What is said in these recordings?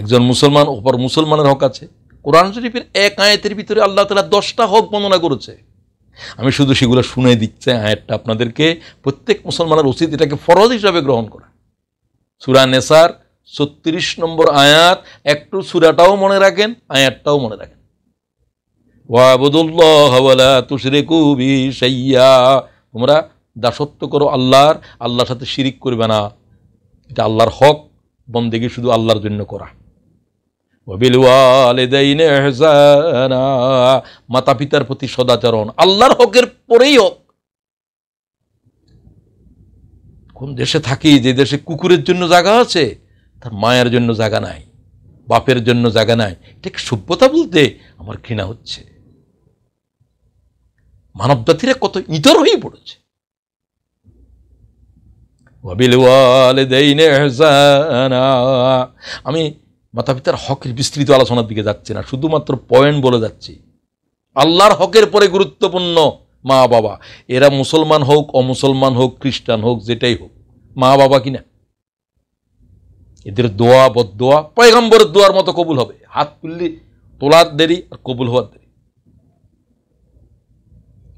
একজন মুসলমান ওপর মুসলমানের হক আছে কোরআন শরীফের এক আয়াতের ভিতরে আল্লাহ তালা দশটা হক বর্ণনা করেছে আমি শুধু সেগুলো শুনে দিচ্ছি আয়াতটা আপনাদেরকে প্রত্যেক মুসলমানের উচিত এটাকে ফরজ হিসাবে গ্রহণ করা সুরা নেসার ছত্রিশ নম্বর আয়াত একটু সুরাটাও মনে রাখেন আয়াতটাও মনে রাখেন তোমরা দাসত্ব করো আল্লাহর আল্লাহর সাথে শিরিক করবে না এটা আল্লাহর হক বন্দেগি শুধু আল্লাহর জন্য করা মাতা পিতার প্রতি সদাচরণ আল্লাহর হকের পরেই হোক কোন দেশে থাকি যে দেশে কুকুরের জন্য জায়গা আছে তার মায়ের জন্য জায়গা নাই বাপের জন্য জায়গা নাই ঠিক সভ্যতা বলতে আমার ঘৃণা হচ্ছে মানব জাতিরা কত ইতর হয়ে পড়েছে আমি মাতা পিতার হকের বিস্তৃত আলোচনার দিকে যাচ্ছি না শুধুমাত্র পয়েন্ট বলে যাচ্ছি আল্লাহর হকের পরে গুরুত্বপূর্ণ মা বাবা এরা মুসলমান হোক অমুসলমান হোক খ্রিস্টান হোক যেটাই হোক মা বাবা কিনা এদের দোয়া বদোয়া পয়গম্বরের দোয়ার মতো কবুল হবে হাত তুললে তোলার দেরি আর কবুল হওয়ার দেরি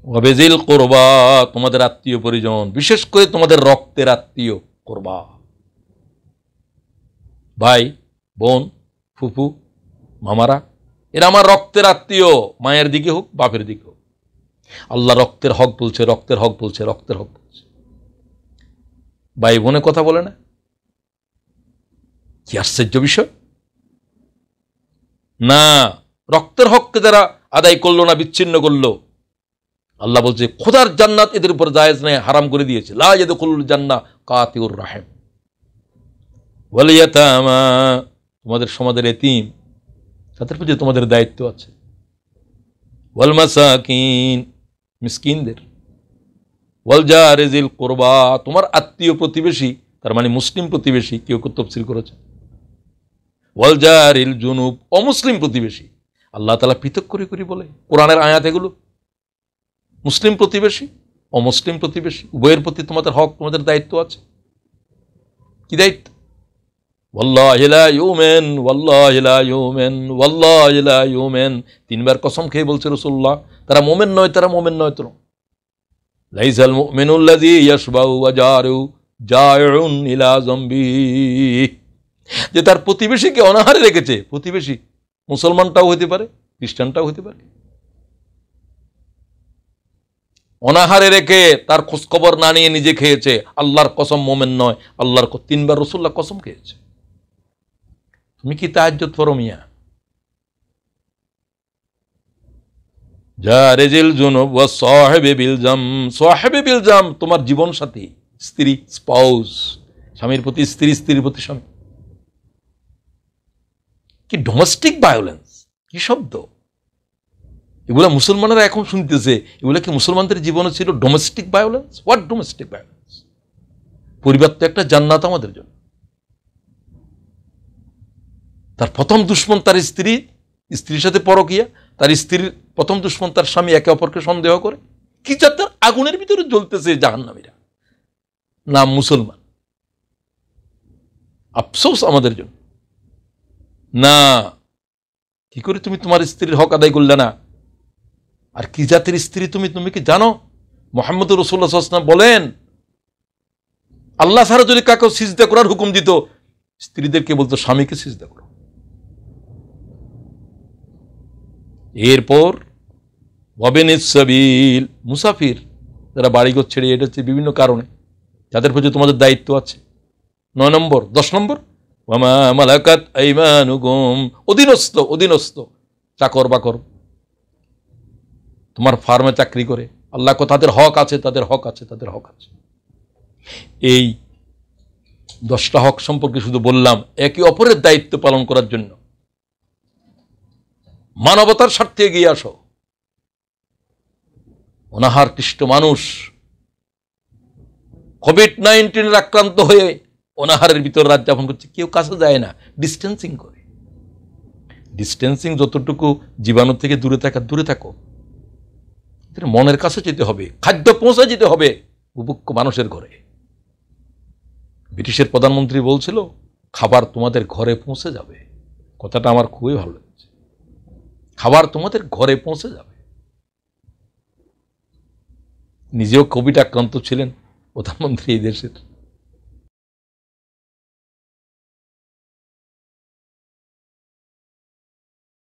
ওয়াবেজিল কোরবা তোমাদের আত্মীয় পরিজন বিশেষ করে তোমাদের রক্তের আত্মীয় কোরবা ভাই বোন ফুফু মামারা এরা আমার রক্তের আত্মীয় মায়ের দিকে হোক বাপের দিকে হোক আল্লাহ রক্তের হক বলছে রক্তের হক বলছে রক্তের হক বলছে ভাই বোনে কথা বলে না কি আশ্চর্য বিষয় না রক্তের হককে যারা আদায় করলো না বিচ্ছিন্ন করলো আল্লাহ বলছে খোদার জান্নাত এদের উপর জায়েজ নেই হারাম করে দিয়েছে লা জান্না কাতিউর রাহেম তোমাদের সমাজের এতিম তাদের প্রতি তোমাদের দায়িত্ব আছে মিসকিনদের ওয়ালজা রেজিল কোরবা তোমার আত্মীয় প্রতিবেশী তার মানে মুসলিম প্রতিবেশী কেউ কেউ তফসিল করেছে ওয়ালজারিল জুনুব অমুসলিম প্রতিবেশী আল্লাহ তালা পৃথক করে করে বলে কোরআনের আয়াত এগুলো মুসলিম প্রতিবেশী অমুসলিম প্রতিবেশী উভয়ের প্রতি তোমাদের হক তোমাদের দায়িত্ব আছে কি দায়িত্ব ওয়াল্লাহিলাউমেন ওয়াল্লাহিলাউমেন ওয়াল্লাহিলাউমেন তিনবার কসম খেয়ে বলছে রসুল্লাহ তারা মোমেন নয় তারা মোমেন নয় তোর লাইসাল মুমিনুল্লাজি ইয়াসবাউ ওয়াজারু জায়ুন ইলা জম্বি যে তার প্রতিবেশীকে অনাহারে রেখেছে প্রতিবেশী মুসলমানটাও হতে পারে খ্রিস্টানটাও হতে পারে অনাহারে রেখে তার খোঁজখবর না নিয়ে নিজে খেয়েছে আল্লাহর কসম মোমেন নয় আল্লাহর তিনবার রসুল্লাহ কসম খেয়েছে তুমি কি তাহাজ্জত পড়ো মিয়া বিলজাম বিলজাম তোমার জীবন সাথী স্ত্রী স্পাউস স্বামীর প্রতি স্ত্রী স্ত্রীর প্রতি স্বামী কি ডোমেস্টিক ভায়োলেন্স কি শব্দ এগুলো মুসলমানেরা এখন শুনতেছে এগুলো কি মুসলমানদের জীবনে ছিল domestic violence what domestic violence পরিবার তো একটা জান্নাত আমাদের জন্য তার প্রথম দুশ্মন তার স্ত্রী স্ত্রীর সাথে পরকিয়া তার স্ত্রীর প্রথম দুশ্মন তার স্বামী একে অপরকে সন্দেহ করে কি যা তার আগুনের ভিতরে জ্বলতেছে জাহান্নামীরা নাম মুসলমান আফসোস আমাদের জন্য না কি করে তুমি তোমার স্ত্রীর হক আদায় করলে না আর কি জাতির স্ত্রী তুমি তুমি কি জানো মোহাম্মদ সাল্লাম বলেন আল্লাহ সারা যদি কাকে সিজদা করার হুকুম দিত স্ত্রীদেরকে বলতো স্বামীকে সিজদা করো এরপর সাবিল মুসাফির যারা বাড়িঘর ছেড়ে এটা হচ্ছে বিভিন্ন কারণে যাদের প্রতি তোমাদের দায়িত্ব আছে নয় নম্বর দশ নম্বর মামা মালাকাত অধীনস্থ অধীনস্থ চাকর বাকর তোমার ফার্মে চাকরি করে আল্লাহ কো তাদের হক আছে তাদের হক আছে তাদের হক আছে এই দশটা হক সম্পর্কে শুধু বললাম একে অপরের দায়িত্ব পালন করার জন্য মানবতার স্বার্থে এগিয়ে আসো অনাহার কৃষ্ট মানুষ কোভিড নাইন্টিনের আক্রান্ত হয়ে অনাহারের ভিতর রাত যাপন করছে কেউ কাছে যায় না ডিস্টেন্সিং করে ডিস্টেন্সিং যতটুকু জীবাণু থেকে দূরে থাকা দূরে থাকো মনের কাছে যেতে হবে খাদ্য পৌঁছে যেতে হবে উপক্ষ মানুষের ঘরে ব্রিটিশের প্রধানমন্ত্রী বলছিল খাবার তোমাদের ঘরে পৌঁছে যাবে কথাটা আমার খুবই ভালো লেগেছে খাবার তোমাদের ঘরে পৌঁছে যাবে নিজেও কোভিড আক্রান্ত ছিলেন প্রধানমন্ত্রী এই দেশের